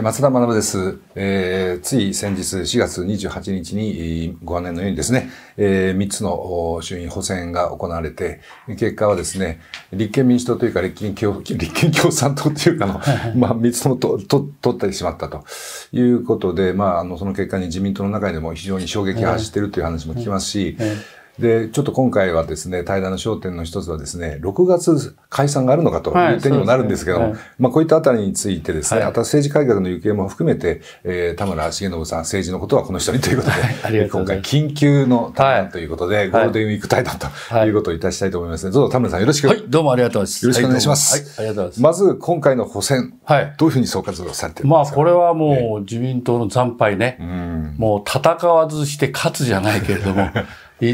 松田学です、えー、つい先日4月28日にご案内のようにですね、えー、3つの衆院補選が行われて、結果はですね、立憲民主党というか立憲共立憲共産党というかの、まあ3つともとと取ってしまったということで、まああのその結果に自民党の中でも非常に衝撃が走っているという話も聞きますし、えーえーで、ちょっと今回はですね、対談の焦点の一つはですね、6月解散があるのかという点にもなるんですけど、はいねはい、まあこういったあたりについてですね、はい、あとは政治改革の行方も含めて、えー、田村重信さん、政治のことはこの人にということで、はい、今回緊急の対談ということで、ゴールデンウィーク対談ということをいたしたいと思いますね、どうぞ田村さんよろしく。はい、どうもありがとうございます。よろしくお願いします。はい、ありがとうございます。まず今回の補選、はい、どういうふうに総括をされてるんですかまあこれはもう自民党の惨敗ね、うん、もう戦わずして勝つじゃないけれども、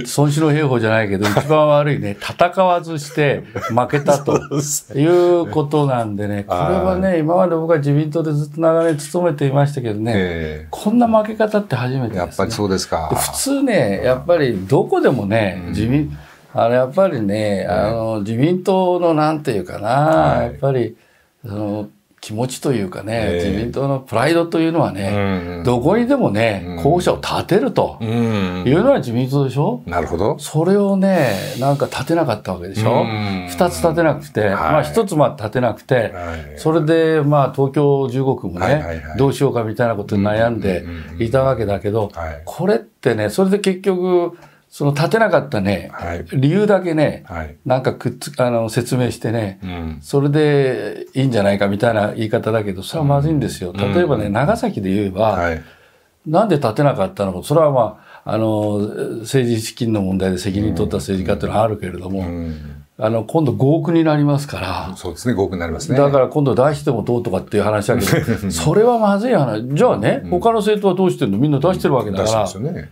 孫子の兵法じゃないけど、一番悪いね、戦わずして負けたと いうことなんでね、これはね、今まで僕は自民党でずっと長年勤めていましたけどね、こんな負け方って初めてです、ね、やっぱりそうですか。普通ね、やっぱりどこでもね、自民、あれやっぱりね、あの、自民党のなんていうかな、やっぱり、その、気持ちというかね、自民党のプライドというのはね、どこにでもね、候補者を立てるというのは自民党でしょ、なるほど。それをね、なんか立てなかったわけでしょ二、つ立てなくて、まあ一つま立てなくて、それでまあ東京15区もね、どうしようかみたいなことに悩んでいたわけだけど、これってね、それで結局、その立てなかったね、はい、理由だけね、はい、なんかくっつあの説明してね、うん、それでいいんじゃないかみたいな言い方だけど、それはまずいんですよ。うん、例えばね、長崎で言えば、はい、なんで立てなかったのか、それはまあ、あの、政治資金の問題で責任取った政治家っていうのはあるけれども、うんあの、今度5億になりますから。そうですね、5億になりますね。だから今度出してもどうとかっていう話だけど、それはまずい話。じゃあね、うん、他の政党はどうしてるのみんな出してるわけだから。うん、ね、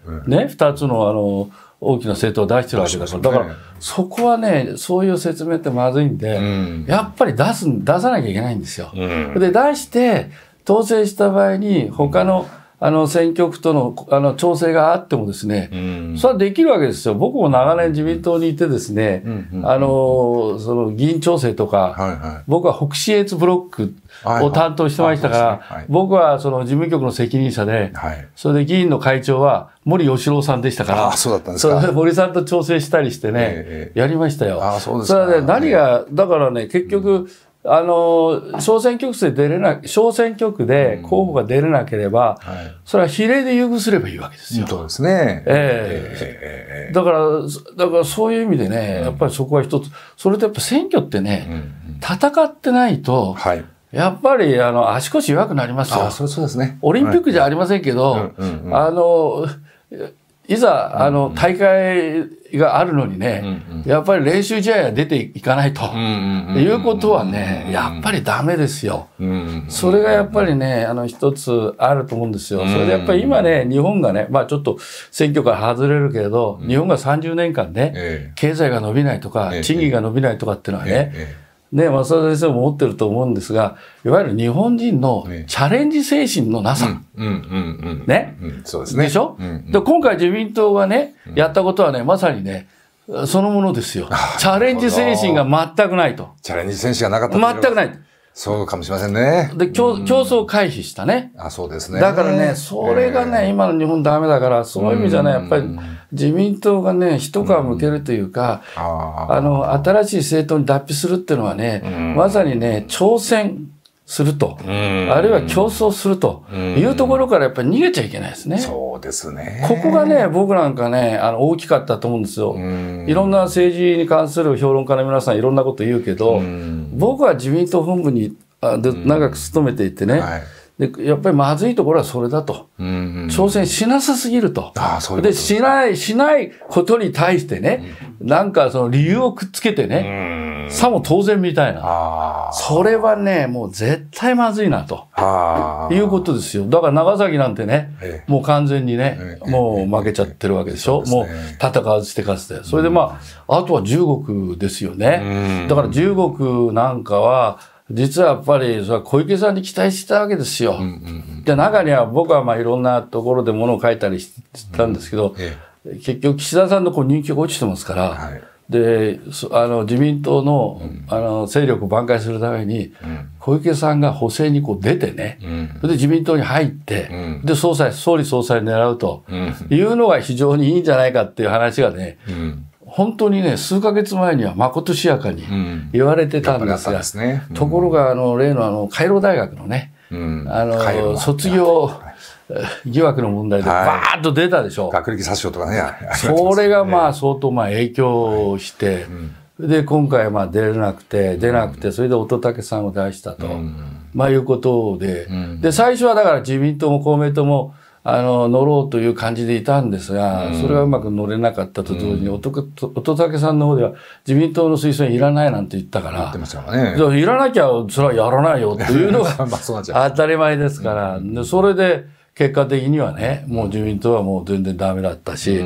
二、ね、つのあの、大きな政党を出してるわけだから、だからそこはね、そういう説明ってまずいんで、うん、やっぱり出す、出さなきゃいけないんですよ。うん、で、出して、当選した場合に、他の、うんあの選挙区とのあの調整があってもですね、うん、それはできるわけですよ、僕も長年自民党にいてですね、あのその議員調整とか、はいはい、僕は北信越ブロックを担当してましたから、はいはい、僕はその事務局の責任者で、はい、それで議員の会長は森喜朗さんでしたから、あそうだったんです森さんと調整したりしてね、えー、やりましたよ。あそうですそれはね、何が、だからね、結局、あの、小選挙区で出れな、小選挙区で候補が出れなければ、うんはい、それは比例で優遇すればいいわけですよ。そうですね。ええー、だから、だからそういう意味でね、やっぱりそこは一つ、それとやっぱ選挙ってね、うん戦ってないと、はい、やっぱりあの足腰弱くなりますよ。あそうですね。オリンピックじゃありませんけど、はい、あの、いざ、あの、大会があるのにね、うんうん、やっぱり練習試合は出ていかないと、いうことはね、やっぱりダメですよ。それがやっぱりね、あの、一つあると思うんですよ。それでやっぱり今ね、日本がね、まあちょっと選挙から外れるけれど、日本が30年間ね、経済が伸びないとか、賃金が伸びないとかっていうのはね、ね、松田先生も持ってると思うんですが、いわゆる日本人のチャレンジ精神のなさ。ね。そうですね。でしょ、うんうん、で今回自民党がね、やったことはね、まさにね、そのものですよ。チャレンジ精神が全くないと。チャレンジ精神がなかった全くない。そうかもしれませんね。で、競競争回避したね。あ、そうですね。だからね、それがね、今の日本ダメだから、そういう意味じゃね、やっぱり自民党がね、一皮向けるというか、あの、新しい政党に脱皮するっていうのはね、まさにね、挑戦すると、あるいは競争するというところからやっぱり逃げちゃいけないですね。そうですね。ここがね、僕なんかね、あの、大きかったと思うんですよ。いろんな政治に関する評論家の皆さんいろんなこと言うけど、僕は自民党本部にあで長く勤めていてね、はいでやっぱりまずいところはそれだと、挑戦しなさすぎるとあそうでしないしないことに対してね、うん、なんかその理由をくっつけてね、うん、さも当然みたいなそれはねもう絶対まずいなとああ。いうことですよだから長崎なんてね、もう完全にね、もう負けちゃってるわけでしょ、うね、もう戦わずしてかつてそれでまあ、うん、あとは中国ですよね、だから中国なんかは実はやっぱり、それは小池さんに期待してたわけですよ。で、中には僕はまあいろんなところで物を書いたりしてたんですけど、結局岸田さんのこう人気が落ちてますから、で、あの、自民党の、あの、勢力を挽回するために、小池さんが補正にこう出てね、で自民党に入って、で、総裁、総理総裁狙うというのが非常にいいんじゃないかっていう話がね、本当にね、数か月前にはまことしやかに言われてたんですが、うんねうん、ところが、あの、例のあの、カイロ大学のね、うん、あの、卒業、疑惑の問題でバーッと出たでしょ。はい、学歴詐称とかね。それがまあ相当まあ影響して、はいうん、で、今回まあ出れなくて、出なくて、それで乙武さんを出したと、うん、まあいうことで、で、最初はだから自民党も公明党もあの、乗ろうという感じでいたんですが、それはうまく乗れなかったと同時に、乙武さんの方では自民党の推薦いらないなんて言ったから、いらなきゃそれはやらないよっていうのが 当たり前ですから、でそれで、結果的にはね、もう自民党はもう全然ダメだったし、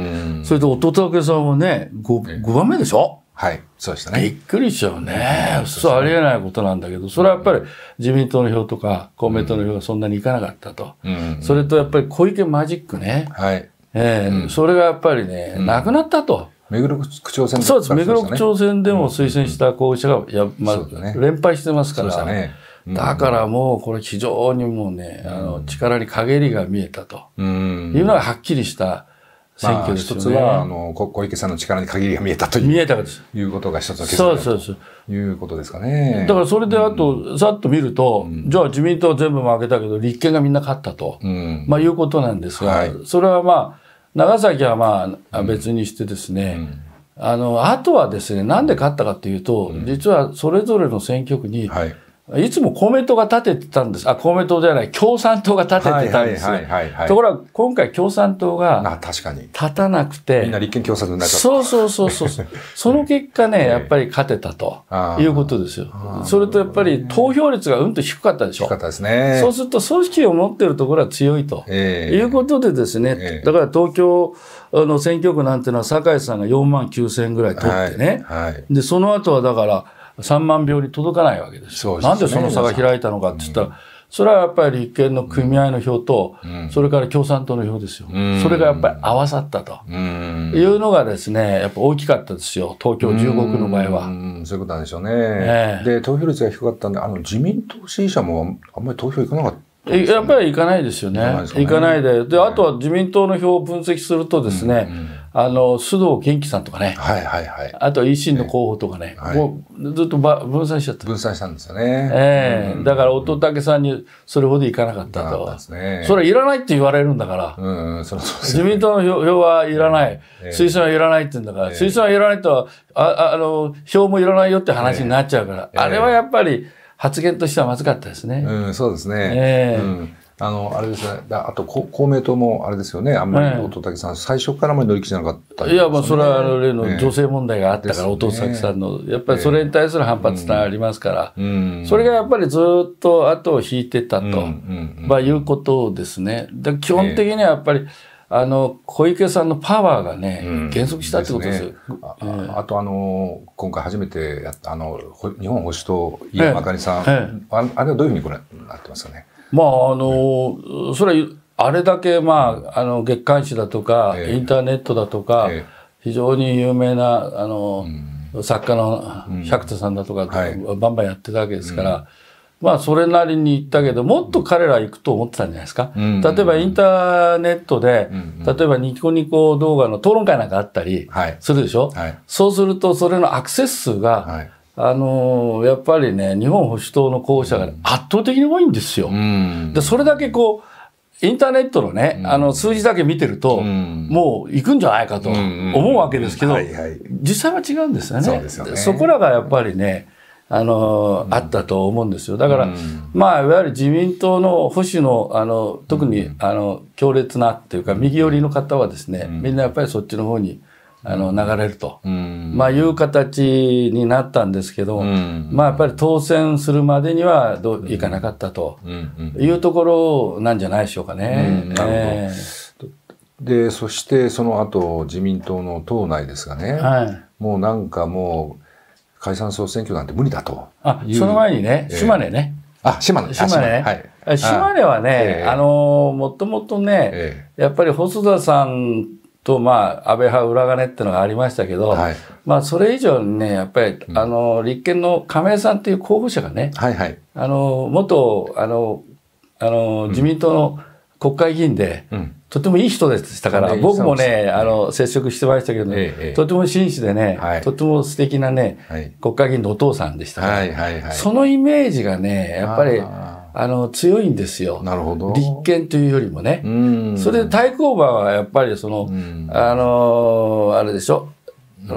それとた武さんもね、5, 5番目でしょはい、そうでしたね。びっくりしちゃうね。そう、ありえないことなんだけど、それはやっぱり自民党の票とか公明党の票がそんなにいかなかったと。それとやっぱり小池マジックね。はい。ええ、それがやっぱりね、なくなったと。目黒区長選そうです。目黒区長選でも推薦した候補者が、や、まあ、連敗してますから。ね。だからもうこれ非常にもうね、あの、力に陰りが見えたと。いうのははっきりした。選挙ですよね。一つは、あの、小池さんの力に限りが見えたという。見えたです。いうことが一つのそうそうそう。いうことですかね。だからそれであと、さっと見ると、うん、じゃあ自民党全部負けたけど、立憲がみんな勝ったと、うん、まあいうことなんですが、はい、それはまあ、長崎はまあ別にしてですね、うん、あの、あとはですね、なんで勝ったかっていうと、実はそれぞれの選挙区に、はいいつも公明党が立ててたんです。あ、公明党じゃない、共産党が立ててたんです。ところが、今回共産党が、確かに。立たなくて。みんな立憲共産党になっちゃった。そうそうそうそう。その結果ね、やっぱり勝てたということですよ。それとやっぱり投票率がうんと低かったでしょ。低かったですね。そうすると組織を持ってるところは強いと、いうことでですね、だから東京の選挙区なんてのは酒井さんが4万9千ぐらい取ってね。はいはい、で、その後はだから、3万票に届かないわけですですね、なんでその差が開いたのかって言ったら、うん、それはやっぱり立憲の組合の票と、うん、それから共産党の票ですよ。うん、それがやっぱり合わさったと、いうのがですね、やっぱ大きかったですよ。東京15区の場合は。そういうことなんでしょうね。ねで、投票率が低かったんで、あの自民党支持者もあんまり投票行かなかった。やっぱり行かないですよね。行かないで。で、あとは自民党の票を分析するとですね、うんうんあの須藤健樹さんとかね、はいはいはい、あと維新の候補とかね、はい、もうずっとば分散しちゃった分散したんですよね、えーだから乙武さんにそれほどいかなかったと、ね、それいらないって言われるんだから、うんそそう自民党の票はいらない、えー、推薦はいらないって言うんだから、えー、推薦はいらないとああの票もいらないよって話になっちゃうから、あれはやっぱり発言としてはまずかったですね。うん、そうですね、えーうんあの、あれですね。あと、公明党も、あれですよね。あんまり、乙武さん、最初からも乗り気じゃなかった、ね、いや、まあ、それは、あの、例の女性問題があったから、乙、ね、さんの、やっぱりそれに対する反発がありますから、えーうん、それがやっぱりずっと後を引いてたと、まあ、いうことですね。で基本的にはやっぱり、えーあの、小池さんのパワーがね、減速したってことですああと、あの、今回初めてやった、あの、日本保守党、飯山あかりさん、あれはどういうふうにこれになってますかね。まああのそれあれだけ、まあ、あの月刊誌だとか、インターネットだとか、非常に有名なあの、作家の百田さんだとか、バンバンやってたわけですから、まあそれなりに言ったけどもっと彼ら行くと思ってたんじゃないですか、例えばインターネットで、例えばニコニコ動画の討論会なんかあったりするでしょ、そうするとそれのアクセス数が、あのやっぱりね日本保守党の候補者が圧倒的に多いんですよ。うん、でそれだけこうインターネットのね、うん、あの数字だけ見てると、うん、もう行くんじゃないかと思うわけですけど、実際は違うんですよね。そ、ね、そこらがやっぱりねあの、あったと思うんですよ。だから、まあ、いわゆる自民党の保守の、あの、特に、あの、強烈なっていうか、右寄りの方はですね、みんなやっぱりそっちの方にあの流れると、まあ、いう形になったんですけど、まあ、やっぱり当選するまでにはどういかなかったというところなんじゃないでしょうかね。でそしてその後自民党の党内ですがね、はい、もうなんかもう解散総選挙なんて無理だとあその前にね、島根ね。あ、島根。島根。はい、島根はね、あのもともとね、やっぱり細田さんと、まあ、安倍派裏金っていうのがありましたけど、はい、まあ、それ以上にね、やっぱり、あの、立憲の亀井さんっていう候補者がね、はいはい、あの、元、あの、あの、自民党の国会議員で、うん、とてもいい人でしたから、僕もね、あの、接触してましたけど、とても紳士でね、はい、とても素敵なね、国会議員のお父さんでしたから、はいはいはい、そのイメージがね、やっぱり、あの、強いんですよ。なるほど。立憲というよりもね。それで対抗馬はやっぱりその、あのあれでしょ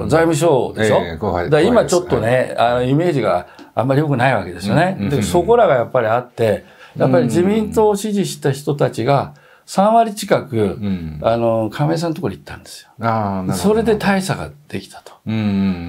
財務省でしょ、えだ今ちょっとね、はい、あのイメージがあんまり良くないわけですよね。うん、でそこらがやっぱりあって、やっぱり自民党を支持した人たちが、3割近く、うん、あの、亀井さんのところに行ったんですよ。それで大差ができたと。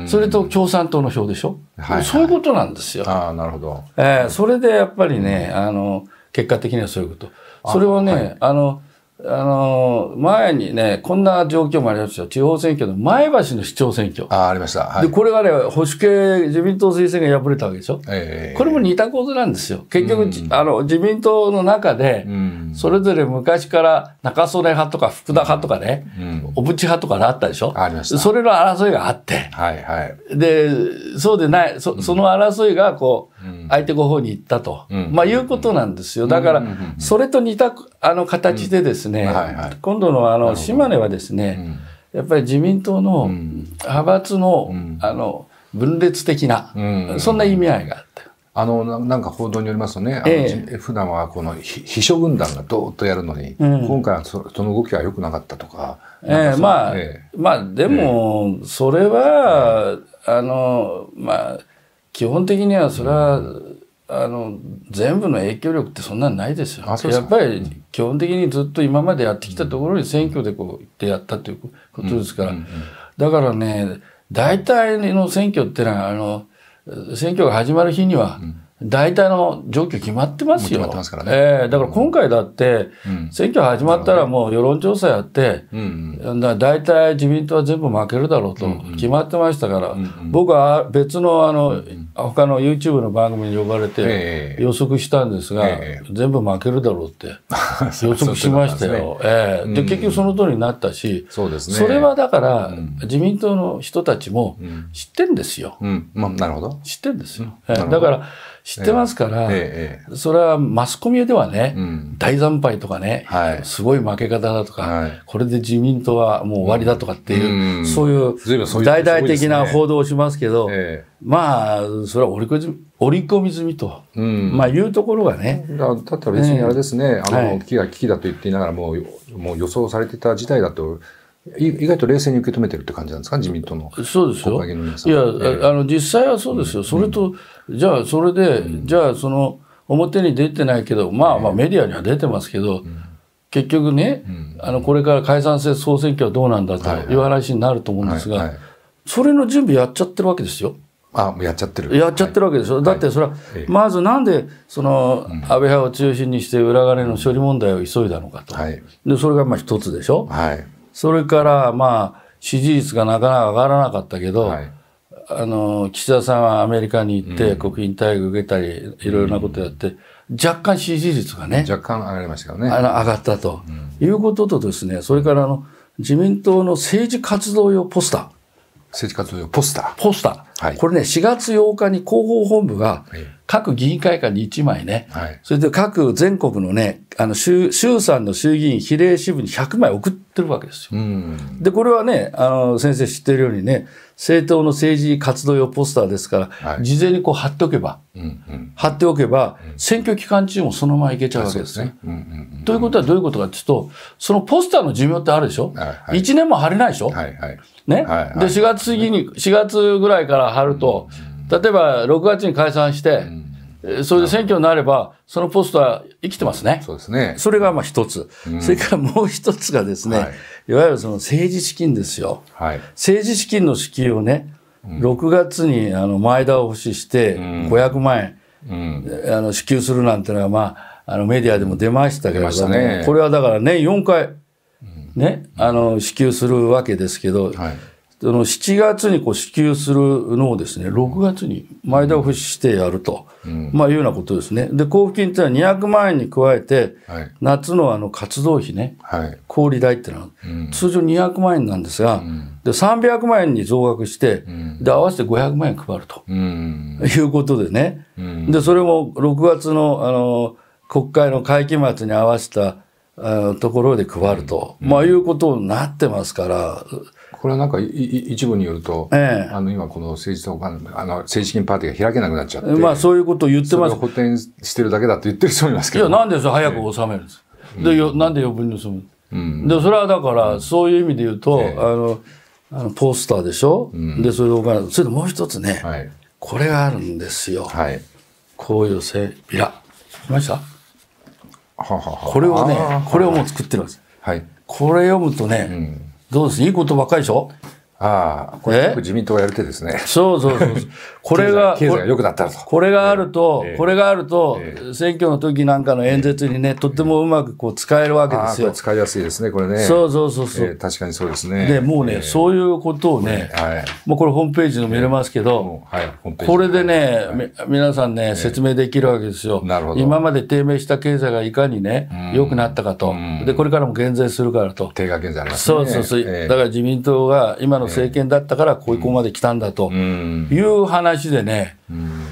それと共産党の票でしょ、はい、はい、そういうことなんですよ。あなるほど。えー、それでやっぱりね、あの、結果的にはそういうこと。それはね、あはい、あの、あの、前にね、こんな状況もありましたよ。地方選挙の前橋の市長選挙。あ、ありました。はい、で、これがね、保守系自民党推薦が敗れたわけでしょ。えー、これも似た構図なんですよ。結局、うん、あの、自民党の中で、うん、それぞれ昔から中曽根派とか福田派とかね、小、うん、渕、派とかがあったでしょ。ありました。それの争いがあって。はいはい。で、そうでない、そその争いがこう、相手ご方に行ったと、うん、まあいうことなんですよ。だから、それと似たあの形でですね、今度のあの島根はですね、やっぱり自民党の派閥の、あの分裂的な、そんな意味合いがあった。あのなんか報道によりますとね、え普段はこの秘書軍団がどーっとやるのに、うん、今回はその動きは良くなかったとか、ええ、まあ、まあ、でも、それは、あの、まあ、基本的にはそれは、あの、全部の影響力ってそんなんないですよ。すやっぱり基本的にずっと今までやってきたところに選挙でこう行ってやったということですから。だからね、大体の選挙ってのは、あの、選挙が始まる日には、うん大体の状況決まってますよ。決まってますからね。ええー、だから今回だって、選挙始まったらもう世論調査やって、うん、うん、だ大体自民党は全部負けるだろうと決まってましたから、うんうん、僕は別のあの、うん他の YouTube の番組に呼ばれて予測したんですが、えー、全部負けるだろうって 予測しましたよ。ええー、で、結局その通りになったし、そうですね。それはだから、自民党の人たちも知ってんですよ。うん、まあ、なるほど。知ってんですよ。えー、だから、知ってますから、それはマスコミではね、大惨敗とかね、すごい負け方だとか、これで自民党はもう終わりだとかっていう、そういう大々的な報道をしますけど、まあ、それは織り込みみ済みと、まあいうところがね。だったら別にあれですね、あの、危機が危機だと言っていながらもう、もう予想されてた事態だと、意外と冷静に受け止めてるって感じなんですか、自民党の国会議員の皆さん。いや、あの、実際はそうですよ。それと、じゃあそれで、うん、じゃあその表に出てないけど、まあ、まあメディアには出てますけど、うん、結局ね、うん、あのこれから解散制総選挙はどうなんだという話になると思うんですが、はいはい、それの準備やっちゃってるわけですよ。あやっちゃってるやっちゃってるわけでしょ、はい、だってそれは、まずなんでその安倍派を中心にして裏金の処理問題を急いだのかと、はい、でそれがまあ一つでしょ、はい、それからまあ支持率がなかなか上がらなかったけど、はい、あの、岸田さんはアメリカに行って、国民待遇受けたり、いろいろなことやって、若干支持率がね。若干上がりましたよね。あの、上がったと、いうこととですね、それからあの、自民党の政治活動用ポスター。政治活動用ポスター。ポスター。はい、これね、4月8日に広報本部が、各議員会館に1枚ね、はい、それで各全国のね、あの衆、衆参の衆議院比例支部に100枚送ってるわけですよ。で、これはね、あの、先生知ってるようにね、政党の政治活動用ポスターですから、はい、事前にこう貼っておけば、うんうん、貼っておけば、選挙期間中もそのままいけちゃうわけですね。ということはどういうことかというと、そのポスターの寿命ってあるでしょ、はい、?1 年も貼れないでしょ、ね、で、4月次に、4月ぐらいから貼ると、例えば6月に解散して、うんそれで選挙になれば、そのポストは生きてますね。そうですね。それがまあ一つ。うん、それからもう一つがですね、はい、いわゆるその政治資金ですよ。はい、政治資金の支給をね、うん、6月にあの前倒しして500万円、うん、あの支給するなんてのは、まあ、あのメディアでも出ましたけれども、ね、これはだから年4回、ね、あの支給するわけですけど、はいその7月にこう支給するのをですね、6月に前倒ししてやると、うん、まあいうようなことですね。で、交付金っていうのは200万円に加えて、はい、夏のあの活動費ね、はい、小売代っていうのは、うん、通常200万円なんですが、うん、で300万円に増額して、で、合わせて500万円配ると、いうことでね、で、それも6月のあの、国会の会期末に合わせたところで配ると、まあいうことになってますから、これはなんかいい一部によると、ええ、あの今この政治とあの政治金パーティーが開けなくなっちゃって、まあそういうことを言ってます。補填してるだけだと言ってる人もいますけど、いや、なんでそれ早く収めるんです。えー、で、よなんで余分に収める、うん、で、それはだから、そういう意味で言うと、うん、あの、あのポスターでしょ、うん、で、それをそれでもう一つね、はい、これがあるんですよ。はい、こういうせいラ。来ましたはははこれをね、これをもう作ってるんです。はい、これ読むとね、うんどうですいいことばっかりでしょああ、これ自民党がやる手ですね。そうそうそう。これが、経済良くなったこれがあると、えー、これがあると、えー、選挙の時なんかの演説にね、とっとてもうまくこう使えるわけですよ。使いやすいですね、これね。そうそうそうそう、確かにそうですね。で、もうね、そういうことをね、はい、もうこれホームページの見れますけど、はい、これでね、はい、皆さんね、説明できるわけですよ。なるほど。今まで低迷した経済がいかにね、良くなったかと。で、これからも減税するからと。低下減税ありますね。そうそうそう。だから自民党が今のの政権だったからここまで来たんだという話でね、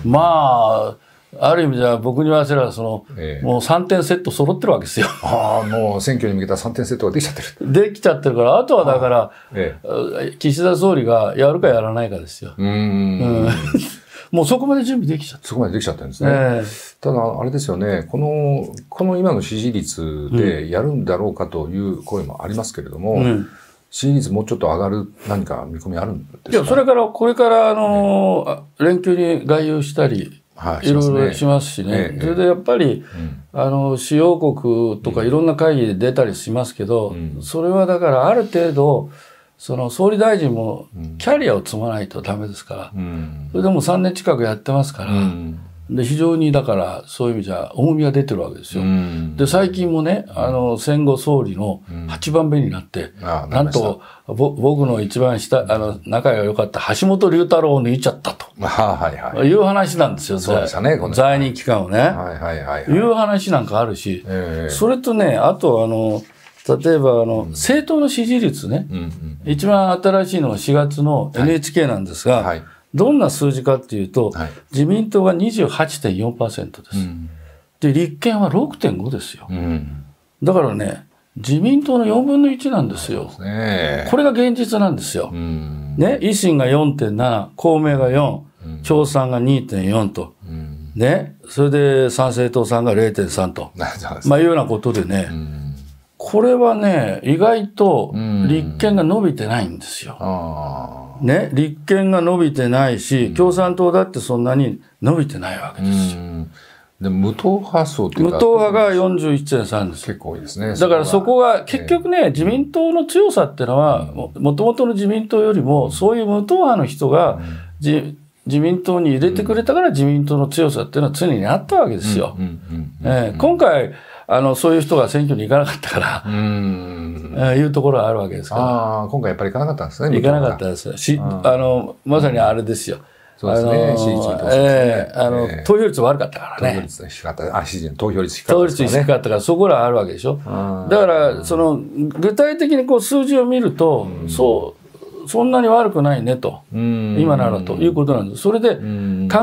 まあある意味では僕に言わせればその、ええ、もう3点セット揃ってるわけですよ。ああもう選挙に向けた3点セットができちゃってる。できちゃってるからあとはだから、ええ、岸田総理がやるかやらないかですよ。うん もうそこまで準備できちゃったそこまでできちゃったんですね、えー、ただあれですよねこのこの今の支持率でやるんだろうかという声もありますけれども、うん支持率もうちょっと上がる何か見込みあるんですかいや、それから、これから、あの、ね、連休に外遊したり、はい、いろいろしますしね、ええ、それでやっぱり、うん、あの主要国とかいろんな会議で出たりしますけど、うん、それはだからある程度その総理大臣もキャリアを積まないとダメですから、うん、それでも3年近くやってますから、で非常にだからそういう意味じゃ重みが出てるわけですよ。で最近もねあの戦後総理の8番目になって、ん、なんと僕の一番下あの仲が良かった橋本龍太郎を抜いちゃったと、はいはい、いう話なんですよそうでした、ね、在任期間をね、はいはいはい、はい、いう話なんかあるし、えー、それとねあとあの例えばあの、政党の支持率ね、一番新しいのが4月の NHK なんですが、はい、はいどんな数字かっていうと、はい、自民党が28.4%です、うん、で立憲は6.5ですよ、うん、だからね自民党の4分の1なんですよ、ね、これが現実なんですよ、うん、ね、維新が4.7公明が4共産が2.4と、ね、それで参政党さんが0.3と、まあいうようなことでね、これはね、意外と立憲が伸びてないんですよ。ね、立憲が伸びてないし、共産党だってそんなに伸びてないわけですよ。で無党派層というか無党派が41.3です。結構多いですね。だからそこが、結局ね、自民党の強さっていうのは、もともとの自民党よりも、そういう無党派の人が、自民党に入れてくれたから自民党の強さっていうのは常にあったわけですよ。今回、あのそういう人が選挙に行かなかったからうんいうところはあるわけですからああ、今回やっぱり行かなかったんですね行かなかったですしあのまさにあれですよ、そうですね。ええあの、投票率悪かったからね。投票率低かった。あ、投票率低かった、投票率低かったから、そこらあるわけでしょ。だから、その、具体的にこう数字を見ると、そう、そんなに悪くないねと、今ならということなんです。それで、考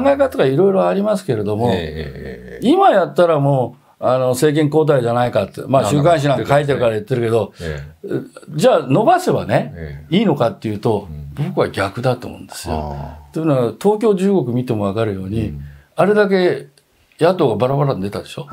え方がいろいろありますけれども、今やったらもう、あの、政権交代じゃないかって、まあ、週刊誌なんか書いてるから言ってるけど、じゃあ伸ばせばね、いいのかっていうと、僕は逆だと思うんですよ。というのは、東京中国区見てもわかるように、あれだけ野党がバラバラに出たでしょ。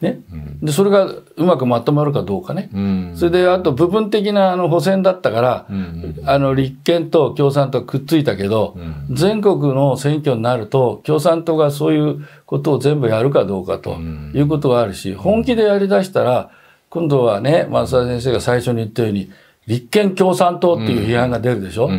ね、でそれがうまくまとまるかどうかね、うん、それであと部分的なあの補選だったから、うん、あの立憲と共産党くっついたけど、うん、全国の選挙になると共産党がそういうことを全部やるかどうかということがあるし、本気でやりだしたら今度はね松田先生が最初に言ったように立憲共産党っていう批判が出るでしょ、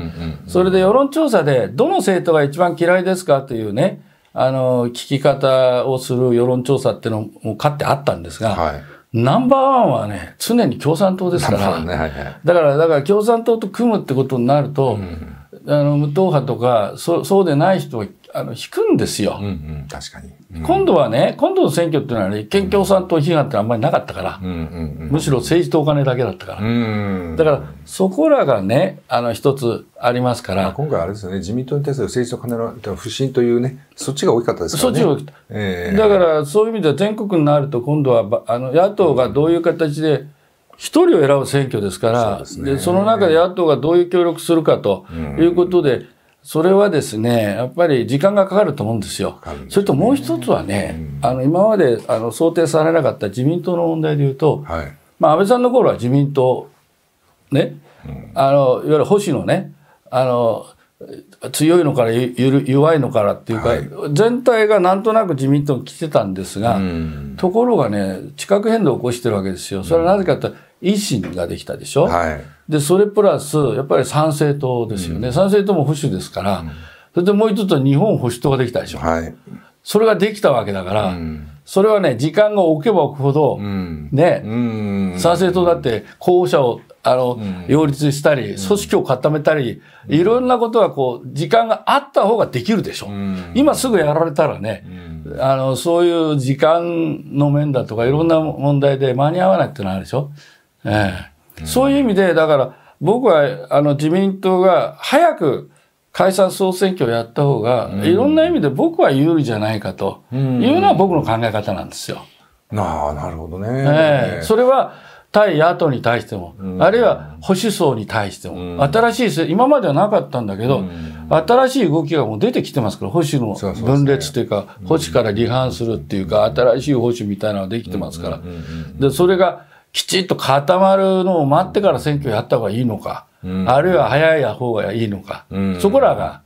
それで世論調査でどの政党が一番嫌いですかというねあの、聞き方をする世論調査っていうのもかってあったんですが、はい、ナンバーワンはね、常に共産党ですから、ねはいはい、だから、だから共産党と組むってことになると、うんあの無党派とかそそうでない人をあの引くんですよ、うんうん、確かに、うん、今度はね今度の選挙っていうのは、ね、立憲共産党批判ってあんまりなかったから、うんうんうん、むしろ政治とお金だけだったから、うんうん、だからそこらがねあの一つありますから、今回あれですよね自民党に対する政治と金の不信というねそっちが大きかったですからねそっちが大きかった、えー、だからそういう意味では全国になると今度はあの野党がどういう形で、うん一人を選ぶ選挙ですから、そで、ね、その中で野党がどういう協力するかということで、それはですね、やっぱり時間がかかると思うんですよ。すね、それともう一つはね、あの、今まであの想定されなかった自民党の問題で言うと、はい、まあ、安倍さんの頃は自民党、ね、あの、いわゆる保守のね、あの、強いのから弱いのからっていうか、はい、全体がなんとなく自民党来てたんですが、うん、ところがね地殻変動を起こしてるわけですよ。それはなぜかというと、うん、維新ができたでしょ、はい、でそれプラスやっぱり参政党ですよね、うん、参政党も保守ですから、それでもう一つ日本保守党ができたでしょ、はい、それができたわけだから、それはね時間が置けば置くほど、ね、参政党だって候補者をあの、擁立したり、組織を固めたり、いろんなことがこう、時間があった方ができるでしょ。今すぐやられたらね、あの、そういう時間の面だとか、いろんな問題で間に合わないってのあるでしょ。ええ。そういう意味で、だから、僕は、あの、自民党が早く、解散総選挙をやった方が、いろんな意味で僕は有利じゃないかというのは僕の考え方なんですよ。なあ、なるほどね。ええ、それは対野党に対しても、あるいは保守層に対しても、新しい、今まではなかったんだけど、新しい動きがもう出てきてますから、保守の分裂というか、保守から離反するっていうか、新しい保守みたいなのができてますから。で、それがきちっと固まるのを待ってから選挙やった方がいいのか、あるいは早い方がいいのか、そこらが、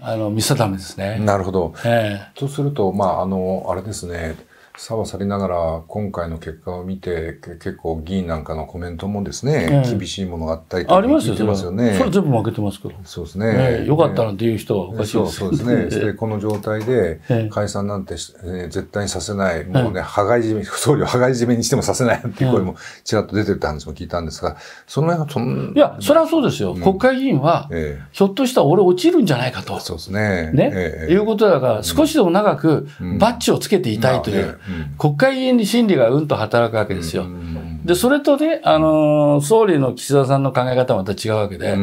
あの、見定めですね。なるほど。ええすると、まあ、あの、あれですね。さはさりながら、今回の結果を見て、結構議員なんかのコメントもですね、えー、厳しいものがあったりとか、ありますよますよね。それ全部負けてますけど。そうですね。えー、よかったなんて言う人はおかしいですよね。そうですね。で、この状態で、解散なんて、えー、絶対にさせない、もうね、破い締め、総理を破い締めにしてもさせないっていう声もちらっと出てるって話も聞いたんですが、その辺はそんいや、それはそうですよ。うん、国会議員は、ひょっとしたら俺落ちるんじゃないかと。そうですね。ね。いうことだから、少しでも長くバッジをつけていたいという。国会議員に心理がうんと働くわけですよ。で、それとね、あのー、総理の岸田さんの考え方はまた違うわけで、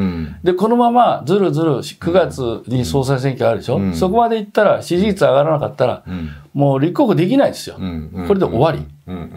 で、このままずるずる9月に総裁選挙あるでしょ、そこまで行ったら支持率上がらなかったら、もう立候補できないですよ。これで終わり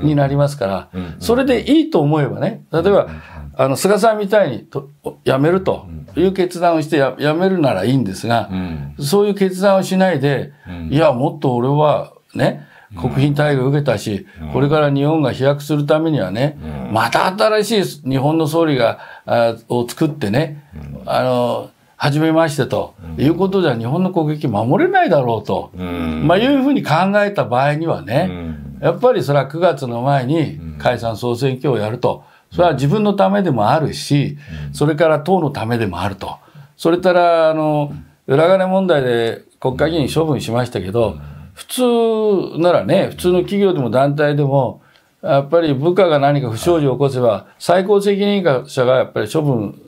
になりますから、それでいいと思えばね、例えば、あの、菅さんみたいにと辞めるという決断をしてや辞めるならいいんですが、そういう決断をしないで、いや、もっと俺はね、国賓待遇を受けたし、うん、これから日本が飛躍するためにはね、うん、また新しい日本の総理が、あを作ってね、うん、あの、はじめましてと、いうことじゃ日本の国益守れないだろうと、まあいうふうに考えた場合にはね、やっぱりそれは9月の前に解散総選挙をやると、それは自分のためでもあるし、それから党のためでもあると。それから、あの、裏金問題で国会議員処分しましたけど、普通ならね、普通の企業でも団体でも、やっぱり部下が何か不祥事を起こせば、最高責任者がやっぱり処分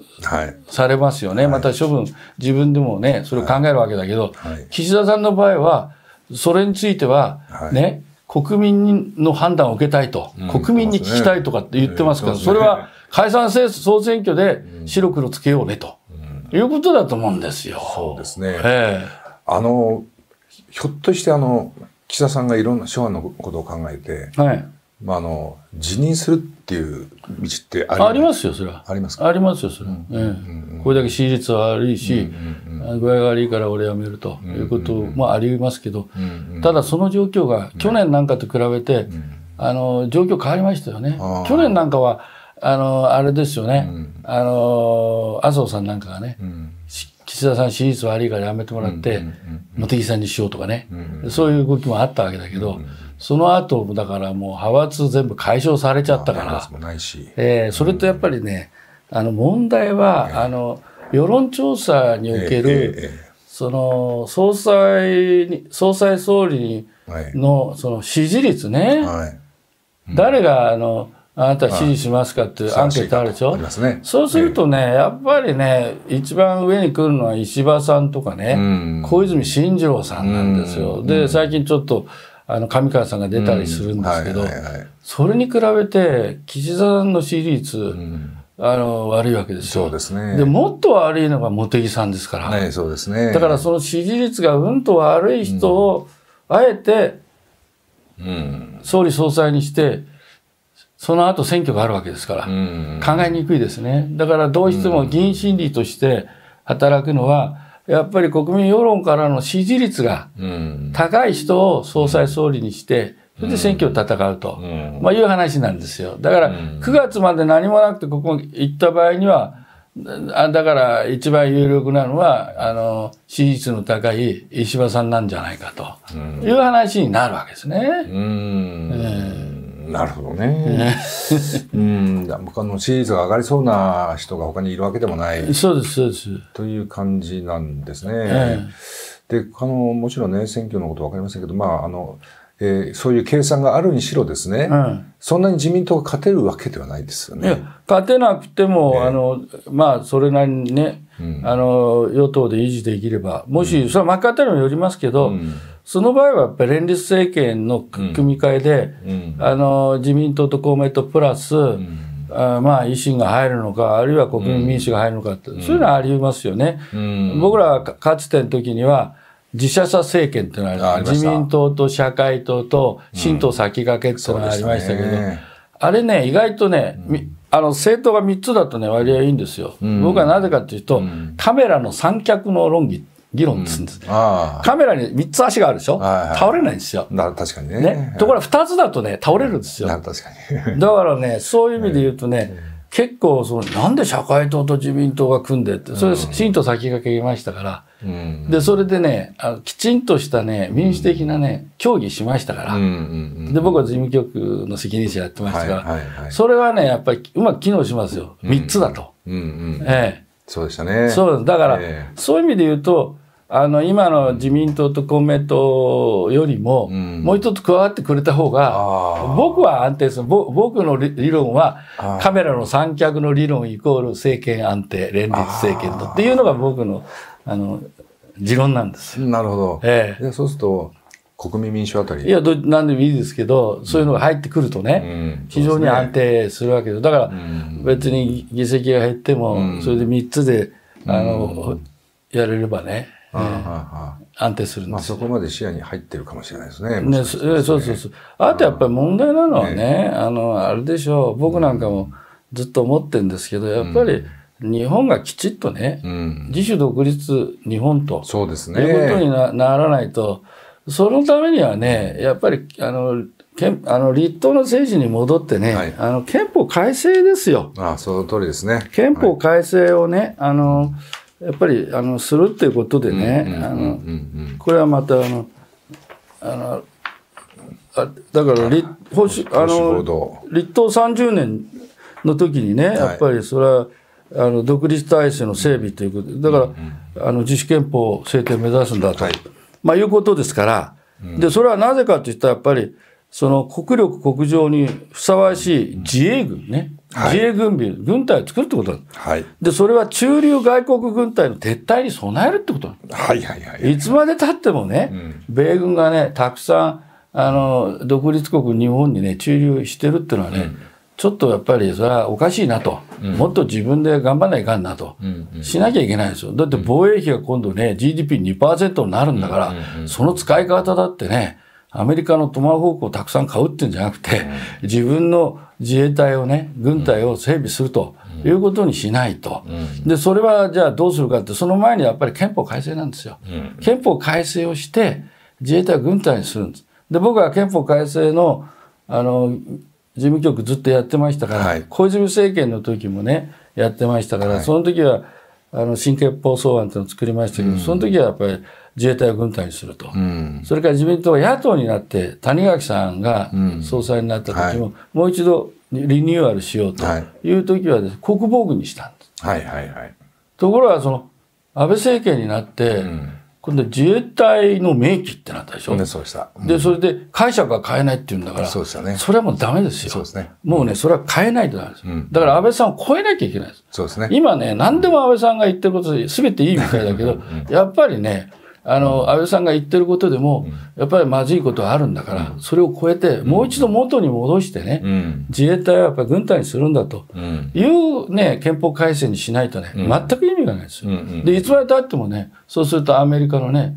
されますよね。はい、また処分、自分でもね、それを考えるわけだけど、はい、岸田さんの場合は、それについては、ね、はい、国民の判断を受けたいと、うん、国民に聞きたいとかって言ってますけど、それは解散総選挙で白黒つけようねと、うん、いうことだと思うんですよ。そうですね。えー、あの、ひょっとしてあの、岸田さんがいろんな昭和のことを考えて、はい。まあ、あの、辞任するっていう道ってありますよ、それは。ありますありますよ、それは。これだけ支持率は悪いし、具合が悪いから俺辞めるということもありますけど、ただその状況が去年なんかと比べて、あの、状況変わりましたよね。去年なんかは、あの、あれですよね。あの、麻生さんなんかがね、岸田さん支持率悪いからやめてもらって、茂木さんにしようとかね、そういう動きもあったわけだけど、その後、だからもう派閥全部解消されちゃったから、えー、それとやっぱりね、あの問題は、あの、世論調査における、その、総裁に、総裁総理の、その支持率ね、誰が、あの、あなた支持しますかっていうアンケートあるでしょありますね。そうするとね、やっぱりね、一番上に来るのは石破さんとかね、小泉進次郎さんなんですよ。で、最近ちょっと、あの、上川さんが出たりするんですけど、それに比べて、岸田さんの支持率、あの、悪いわけですよ。そうですね。で、もっと悪いのが茂木さんですから。ね、そうですね。だからその支持率がうんと悪い人を、あえて、うん、総理総裁にして、その後選挙があるわけですから、考えにくいですね。だからどうしても議員心理として働くのは、やっぱり国民世論からの支持率が高い人を総裁総理にして、それで選挙を戦うと、まあ、いう話なんですよ。だから、9月まで何もなくてここに行った場合には、だから一番有力なのは、あの、支持率の高い石破さんなんじゃないかと、いう話になるわけですね。うん、えーなるほどね。うん、他の支持率が上がりそうな人が他にいるわけでもない。そうです、そうです。という感じなんですね。で、あの、もちろんね、選挙のことわかりませんけど、まあ、あの、えー、そういう計算があるにしろですね、うん、そんなに自民党が勝てるわけではないですよね。勝てなくても、ね、あのまあ、それなりにね、うん、あの、与党で維持できれば、もし、うん、それはマッカーテルによりますけど、うんその場合はやっぱり連立政権の組み替えで、うんうん、あの自民党と公明党プラス、うん、あまあ維新が入るのか、あるいは国民民主が入るのかって、そういうのはありますよね。僕らかつての時には、自社者政権ってのは自民党と社会党と新党先駆けってのがありましたけど、ね、あれね、意外とね、あの政党が3つだとね、割合いいんですよ。僕はなぜかというと、カメラの三脚の論議。議論するんです。うん、カメラに3つ足があるでしょ、はいはい、倒れないんですよ。確かにね、ね、ところが2つだとね、倒れるんですよ。うん、確かに。だからね、そういう意味で言うとね、結構その、なんで社会党と自民党が組んでって、それ、新党先駆けましたから、うん、で、それでねあの、きちんとしたね、民主的なね、協議しましたから、うんうんうん、で、僕は事務局の責任者やってましたから、はいはいはい、それはね、やっぱりうまく機能しますよ。3つだと。うんうんうん、ええそうでしたね。そうだから、えー、そういう意味で言うと、あの今の自民党と公明党よりも、もう一つ加わってくれた方が、僕は安定する。僕の理論は、カメラの三脚の理論イコール政権安定、連立政権と。っていうのが僕の、あの、持論なんですなるほど。ええ。そうすると、国民民主あたりいやど、なんでもいいですけど、そういうのが入ってくるとね、うんうんね非常に安定するわけです。だから、別に議席が減っても、それで3つで、あの、やれればね。安定するんです、ね、まあそこまで視野に入ってるかもしれないですね。ね、そうそうそう。あとやっぱり問題なのはね、あの、あれでしょう、僕なんかもずっと思ってるんですけど、やっぱり、日本がきちっとね、うん、自主独立日本とそうです、ね、いうことにならないと、そのためにはね、やっぱり、あの、憲あの立党の政治に戻ってね、はい、あの憲法改正ですよ。ああその通りですね。憲法改正をね、はい、あの、やっぱりあのするっていうことでねこれはまたあのあのあだから立保守あの立党30年の時にね、やっぱりそれはあの独立体制の整備ということでだから、うんうん、あの自主憲法制定を目指すんだと、はい、まあ、いうことですから、うん、でそれはなぜかといったらやっぱりその国力国情にふさわしい自衛軍ね、自衛軍備、軍隊を作るってことだ、はい、でそれは駐留外国軍隊の撤退に備えるってことはいはいはい、い、つまでたってもね、うん、米軍がねたくさんあの独立国日本にね駐留してるっていうのはね、うん、ちょっとやっぱりそれはおかしいなと、うん、もっと自分で頑張らないかんなと、うんうん、しなきゃいけないんですよだって防衛費が今度ね GDP2% になるんだから、うんうんうん、その使い方だってねアメリカのトマホークをたくさん買うってんじゃなくて、自分の自衛隊をね、軍隊を整備するということにしないと。で、それはじゃあどうするかって、その前にやっぱり憲法改正なんですよ。憲法改正をして、自衛隊を軍隊にするんです。で、僕は憲法改正の、あの、事務局ずっとやってましたから、はい、小泉政権の時もね、やってましたから、はい、その時は、あの、新憲法草案っていうのを作りましたけど、その時はやっぱり、自衛隊を軍隊にすると、うん、それから自民党は野党になって谷垣さんが総裁になった時も、うんはい、もう一度リニューアルしようという時は、ね、国防軍にしたんです。はいはいはい、ところがその安倍政権になって、今度自衛隊の明記ってなったでしょ、ね、そうしたうん、でそれで解釈は変えないっていうんだからそうした、ね、それはもうだめですよそうです、ね、もうねそれは変えないとダメです、うん、だから安倍さんを超えなきゃいけないですそうです、ね、今ね何でも安倍さんが言ってることすべていいみたいだけど、うん、やっぱりねあの、安倍さんが言ってることでも、やっぱりまずいことはあるんだから、それを超えて、もう一度元に戻してね、自衛隊はやっぱり軍隊にするんだというね、憲法改正にしないとね、全く意味がないですよ。で、いつまで経ってもね、そうするとアメリカのね、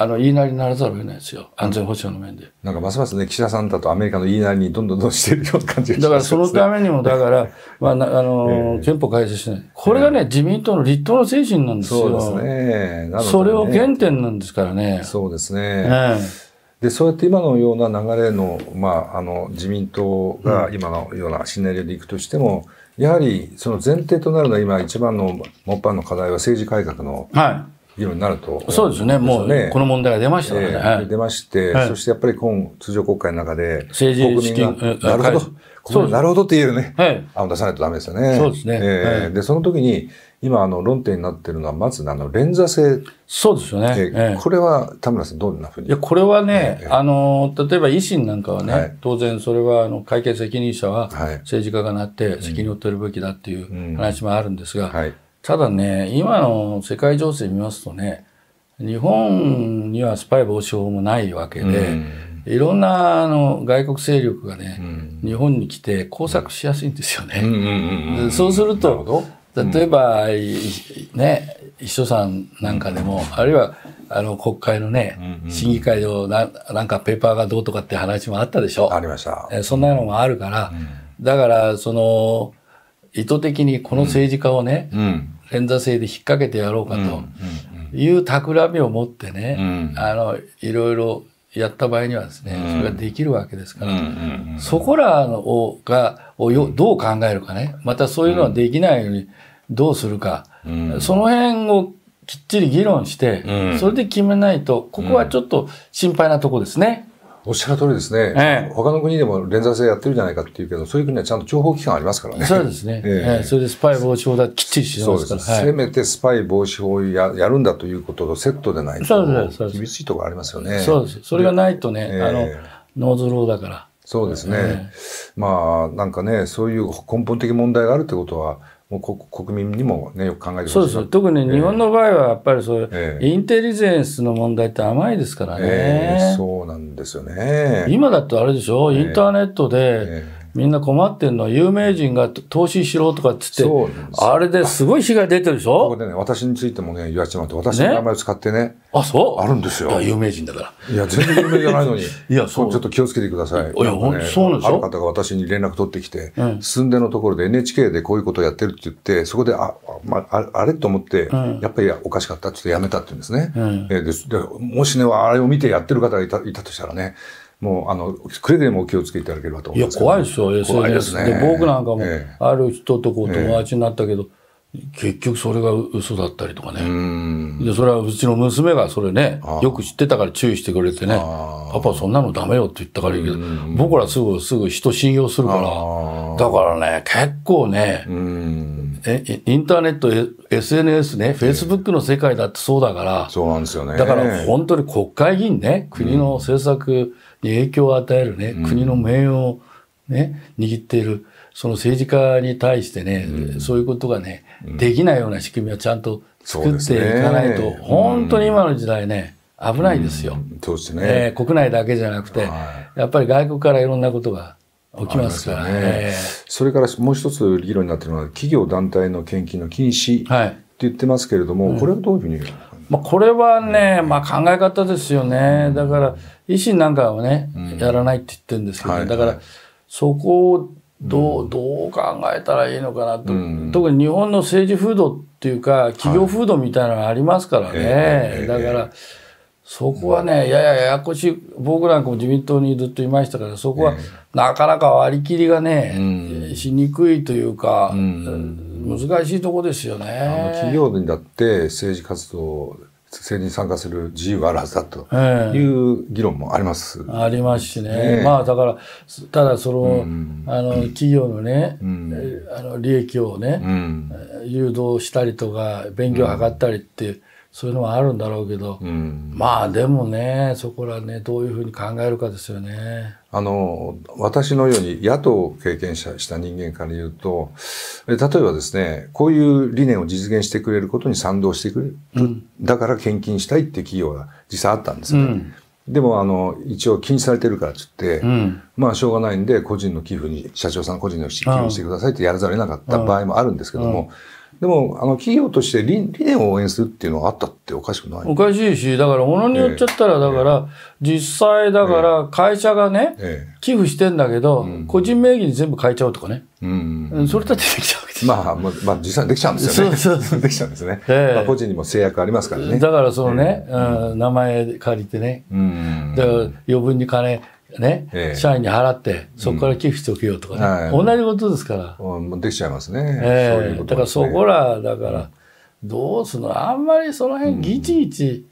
あの、言いなりにならざるを得ないですよ。安全保障の面で。なんかますますね、岸田さんだとアメリカの言いなりにどんどんどんしてるような感じがします、ね、だからそのためにも、だから、まあ、あの、えー、憲法改正しない。これがね、えー、自民党の立党の精神なんですよ。そうですね。ねそれを原点なんですからね。そうですね。えーでそうやって今のような流れの,、まあ、あの自民党が今のようなシナリオでいくとしても、うん、やはりその前提となるのは今一番のもっぱんの課題は政治改革の、はい議論になると、ね、そうですね、もうこの問題が出ましたね。えー、出まして、はい、そしてやっぱり今、通常国会の中で、政治資金、なるほど、国民なるほどって言えるね、はい、案出さないとだめですよね。そうですね、えー、はい、でその時に今あの論点になってるのはまずあの連座制そうですよね、えーこれは田村さんどんなふうにいやこれはね、えー、あの例えば維新なんかはね、はい、当然それはあの会計責任者は政治家がなって責任を取るべきだっていう話もあるんですが、うんはいただね、今の世界情勢見ますとね、日本にはスパイ防止法もないわけで、うんいろんなあの外国勢力がね、うん、日本に来て工作しやすいんですよね。そうすると、例えば、うん、ね、秘書さんなんかでも、あるいはあの国会のね、審議会でななんかペーパーがどうとかって話もあったでしょ。ありました。えそんなのもあるから、だから、その、意図的にこの政治家をね、連座制で引っ掛けてやろうかという企みを持ってね、あの、いろいろやった場合にはですね、それができるわけですから、そこらをがをよどう考えるかね、またそういうのはできないようにどうするか、その辺をきっちり議論して、それで決めないと、ここはちょっと心配なとこですね。おっしゃる通りですね、ええ、他の国でも連座制やってるじゃないかっていうけど、そういう国はちゃんと情報機関ありますからね。そうですね。ええそれでスパイ防止法だきっちりしてますから。はい、せめてスパイ防止法ややるんだということとセットでないと、厳しいところありますよね。そうです。それがないとね、えあの、ノーズローだから。そうですね。えまあ、なんかね、そういう根本的問題があるってことは、もう国民にも、ね、よく考えてそうです特に日本の場合はやっぱりそういう、えー、インテリジェンスの問題って甘いですからね、えー、そうなんですよね今だってあれでしょインターネットで、えー、みんな困ってるのは有名人が投資しろとかっつって、あれですごい被害出てるでしょここでね、私についてもね、言わせてもらって、私の名前を使ってね。ねあ、そうあるんですよ。有名人だから。いや、全然有名じゃないのに。いや、そう。ちょっと気をつけてください。いや、ほんと、そうなんですよ。ある方が私に連絡取ってきて、うん、住んでのところで NHK でこういうことをやってるって言って、そこで、あ、まあ、あれと思って、うん、やっぱりおかしかったってやめたって言うんですね。うん、えでもしね、あれを見てやってる方がいたいたとしたらね、もうあのくれぐれもお気をつけいただければと思います、いや怖いですよ SNS で、ね、僕なんかもある人とこう友達になったけど、結局それが嘘だったりとかねでそれはうちの娘がそれねよく知ってたから注意してくれてねパパそんなのダメよって言ったからいいけど僕らすぐすぐ人信用するからだからね結構ねえインターネット、SNS ね、フェイスブックの世界だってそうだから、そうなんですよね。だから本当に国会議員ね、国の政策、うんに影響を与えるね、国の命運をね、握っている、その政治家に対してね、そういうことがね、できないような仕組みはちゃんと作っていかないと、本当に今の時代ね、危ないですよ。そうですね、国内だけじゃなくて、やっぱり外国からいろんなことが起きますからね、ね、それからもう一つ議論になっているのは、企業団体の献金の禁止って言ってますけれども、はいうん、これはどういうふうにまあ、これはね、まあ、考え方ですよね。だから、維新なんかはね、やらないって言ってるんですけど、はいはい、だから、そこをどう、どう考えたらいいのかなと、うん、特に日本の政治風土っていうか、企業風土みたいなのがありますからね。はい、だから、そこはね、ややややこしい、僕なんかも自民党にずっといましたから、そこはなかなか割り切りがね、うん、しにくいというか、うん難しいとこですよね。企業にだって政治活動政治に参加する自由があるはずだという議論もあります、ありますしね、まあだからただそのうん、あの企業のね、うん、あの利益をね、うん、誘導したりとか勉強を図ったりって、そういうのはあるんだろうけど、まあでもねそこらねどういうふうに考えるかですよね。あの私のように野党を経験者した人間から言うと例えばですね、こういう理念を実現してくれることに賛同してくれる。うん、だから献金したいって企業が実際あったんですよね。うんでも、あの、一応禁止されてるからって言って、うん、まあ、しょうがないんで、個人の寄付に、社長さん個人の寄付にしてくださいってやらざるを得なかった場合もあるんですけども、うんうんでも、あの、企業として理理念を応援するっていうのがあったっておかしくないおかしいし、だから、ものによっちゃったら、だから、実際、だから、会社がね、寄付してんだけど、個人名義に全部変えちゃうとかね。うん。それだってできちゃうわけですまあ、まあ、実際できちゃうんですよね。そうそう。できちゃうんですね。まあ、個人にも制約ありますからね。だから、そのね、名前借りてね、だから余分に金ね、ええ、社員に払って、そこから寄付しておけよとかね、うんはい、同じことですから。うん、できちゃいますね。ええ、ね、だからそこら、だから、どうすんのあんまりその辺ぎちぎち、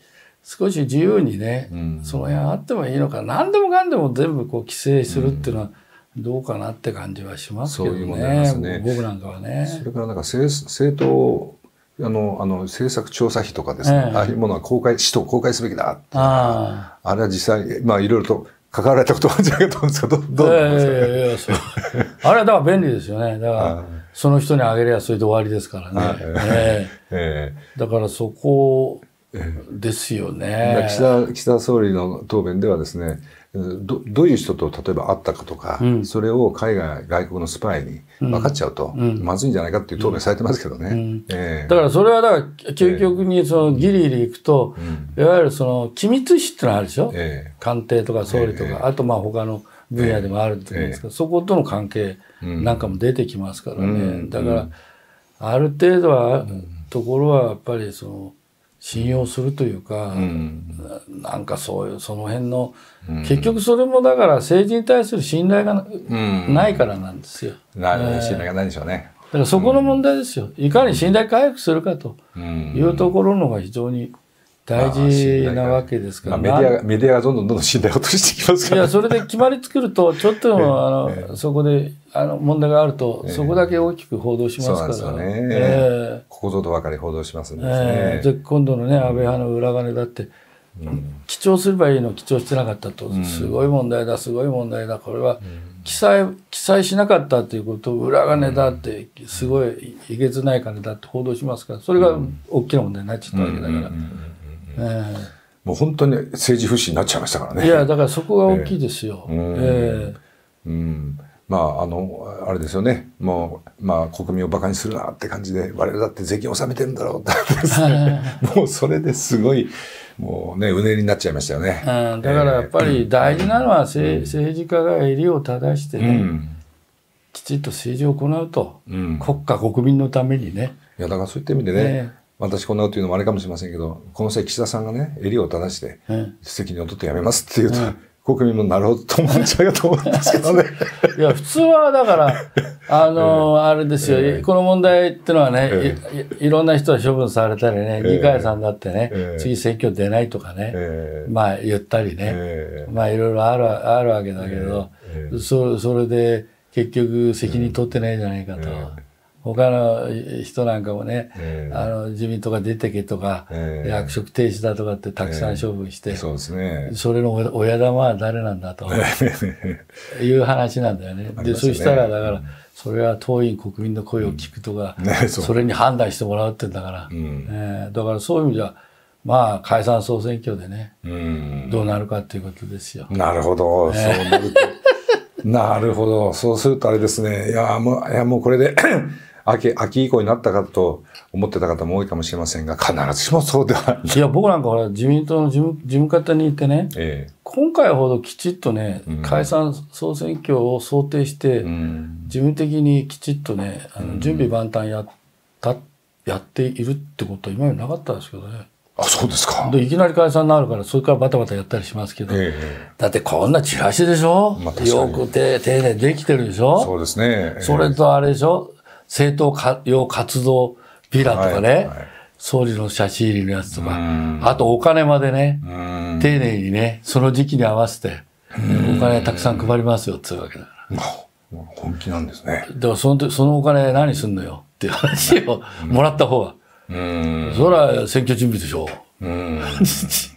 少し自由にね、うん、その辺あってもいいのか、何でもかんでも全部こう規制するっていうのは、どうかなって感じはしますけどね。ううね。僕なんかはね。それからなんか政政党あの、あの、政策調査費とかですね、ええ、ああいうものは公開、使途公開すべきだああれは実際、まあいろいろと関わられたことあじゃうですど、どうなんですか、あれはだから便利ですよね。だから、その人にあげればそれで終わりですからね。えー、えー、だからそこですよね。岸田、岸田総理の答弁ではですね、どどういう人と例えば会ったかとか、うん、それを海外外国のスパイに分かっちゃうと、うん、まずいんじゃないかっていう答弁されてますけどね、うんえー、だからそれはだから究極にそのギリギリいくと、いわゆるその機密費ってのあるでしょ、えー、官邸とか総理とか、えー、あとまあ他の分野でもあると思うんですけど、そことの関係なんかも出てきますからね、だからある程度は、ところはやっぱりその信用するというか、うん、なんかそういうその辺の、うん、結局それもだから政治に対する信頼がないからなんですよ。な信頼がないでしょうね。だからそこの問題ですよ。いかに信頼回復するかというところのが非常に大事なわけですから、まあ、メディアがメディアがどんどんどんどん信頼を落としていきますから、いやそれで決まり作るとちょっと、あの、ええ、そこであの問題があると、えー、そこだけ大きく報道しますから、ねえー、ここぞとばかり報道しますんですね、えー、今度のね安倍派の裏金だって、うん、記帳すればいいの記帳してなかったと、うん、すごい問題だすごい問題だこれは記載記載しなかったということ裏金だって、すごいいげつない金だって報道しますからそれが大きな問題になっちゃったわけだから。もう本当に政治不信になっちゃいましたからね。いやだからそこが大きいですよ。えー、えーうん、まあ、あの、あれですよね。もう、まあ、国民を馬鹿にするなって感じで、我々だって税金納めてるんだろうってね。もうそれですごい、もうね、うねりになっちゃいましたよね。うん、だからやっぱり大事なのは、政治家が襟を正してね、うん、きちっと政治を行うと、うん、国家国民のためにね。いや、だからそういった意味でね、ね私こんなこと言うのもあれかもしれませんけど、この際岸田さんがね、襟を正して、責任を取ってやめますっていうと、国民もなるほどと思っちゃうと思うんですけどね。いや、普通はだから、あの、えー、あれですよ、えー、この問題ってのはね、えーい、いろんな人が処分されたりね、議会さんだってね、次選挙出ないとかね、まあ言ったりね、まあいろいろあるあるわけだけど、そそれで結局責任取ってないじゃないかと。他の人なんかもね、えー、あの自民党が出てけとか、えー、役職停止だとかってたくさん処分して、えー、そうですね、それの親玉は誰なんだと いう話なんだよね。で、ね、そしたらだから、それは党員国民の声を聞くとか、うんね、そそれに判断してもらうってんだから、うん、えー、だからそういう意味じゃまあ解散総選挙でね、うん、どうなるかっていうことですよ。なるほど、そうなるとなるほど、そうするとあれですね、いやもういやもうこれで秋、秋以降になったかと思ってた方も多いかもしれませんが、必ずしもそうではない。いや、僕なんかほら、自民党の事務事務方に行ってね、ええ、今回ほどきちっとね、解散総選挙を想定して、うん、事務的にきちっとね、あの準備万端やった、うん、やっているってことは今までなかったですけどね。あ、そうですか。で、いきなり解散になるから、それからバタバタやったりしますけど。ええ、だってこんなチラシでしょ、まあ、よくて丁寧にできてるでしょそうですね。それとあれでしょ政党用活動ビラとかね、はいはい、総理の写真入りのやつとか、あとお金までね、丁寧にね、その時期に合わせて、お金たくさん配りますよっていうわけだから。本気なんですね。でもそのそのお金何すんのよっていう話をもらった方が。それは選挙準備でしょう。う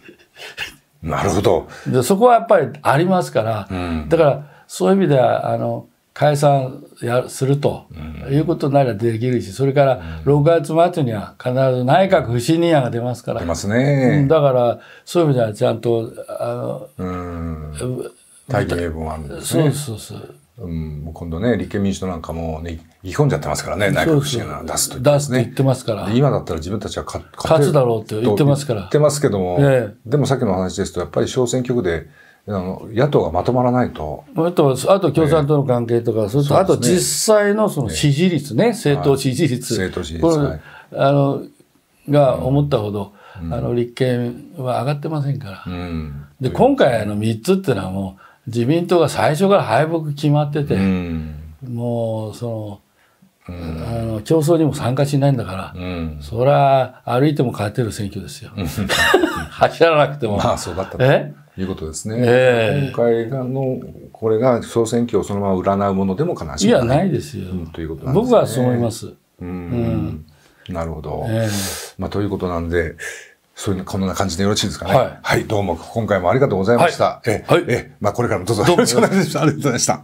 なるほど。で、そこはやっぱりありますから、だから、そういう意味では、あの、解散やするということならできるし、それから6月末には必ず内閣不信任案が出ますから。出ますね。だから、そういう意味ではちゃんと、あの、大義英文んですね。そうそうそう。うん、今度ね、立憲民主党なんかもね、い込んじゃってますからね、内閣不信任案出すと、ね、出すと言ってますから。今だったら自分たちは勝勝つだろうって言ってますから。言ってますけども、ええ、でもさっきの話ですと、やっぱり小選挙区で、あの野党がまとまらないとあとあと共産党の関係とか、えー、それと、あと実際のその支持率ね、えー、政党支持率、政党支持率、はい、あのが思ったほど、うん、あの立憲は上がってませんから、うん、で今回の3つっていうのはもう自民党が最初から敗北決まってて、うん、もうその。あの競争にも参加しないんだから、うん、そりゃ歩いても勝てる選挙ですよ。走らなくても。まあそうだった、えいうことですね。えー、今回がのこれが総選挙をそのまま占うものでも悲しい。いやないですよ。うん、ということなんですね。僕はそう思います。うん。うん、なるほど。えー、まあということなんで。そういうこんな感じでよろしいですかね。はい、はい、どうも今回もありがとうございました。はい、え、はい、え、まあこれからもどうぞよろしくお願いします。ありがとうございました。